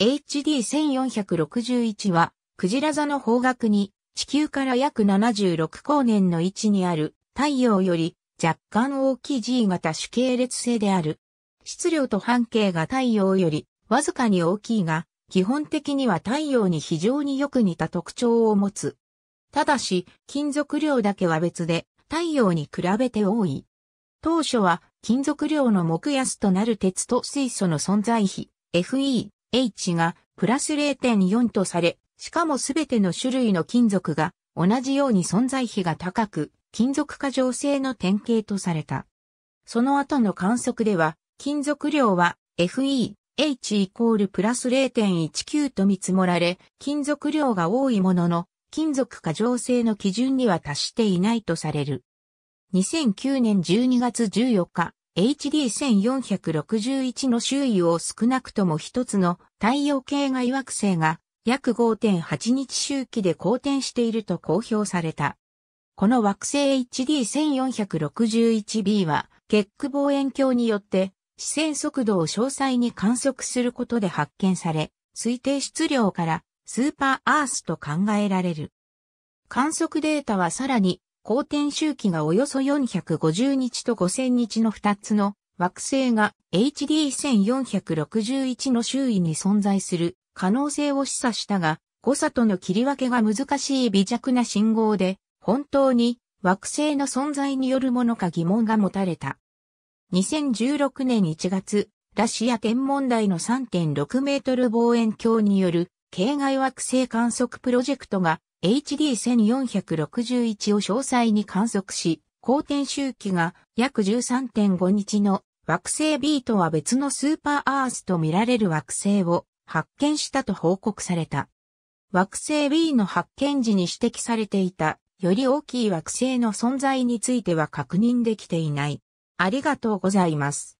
HD1461 は、クジラ座の方角に、地球から約76光年の位置にある、太陽より若干大きい G 型主系列星である。質量と半径が太陽よりわずかに大きいが、基本的には太陽に非常によく似た特徴を持つ。ただし、金属量だけは別で、太陽に比べて多い。当初は、金属量の目安となる鉄と水素の存在比、FE H がプラス0.4とされ、しかもすべての種類の金属が同じように存在比が高く、金属過剰性の典型とされた。その後の観測では、金属量は FE、H イコールプラス0.19と見積もられ、金属量が多いものの、金属過剰性の基準には達していないとされる。2009年12月14日、HD1461 の周囲を少なくとも一つの太陽系外惑星が約5.8日周期で公転していると公表された。この惑星 HD1461b は、結句望遠鏡によって、視線速度を詳細に観測することで発見され、推定質量からスーパーアースと考えられる。観測データはさらに公転周期がおよそ450日と5000日の2つの惑星が HD1461 の周囲に存在する可能性を示唆したが、誤差との切り分けが難しい微弱な信号で、本当に惑星の存在によるものか疑問が持たれた。2016年1月、ラシア天文台の3.6メートル望遠鏡による、境外惑星観測プロジェクトが HD1461 を詳細に観測し、光転周期が約13.5日の惑星 B とは別のスーパーアースと見られる惑星を発見したと報告された。惑星 B の発見時に指摘されていたより大きい惑星の存在については確認できていない。ありがとうございます。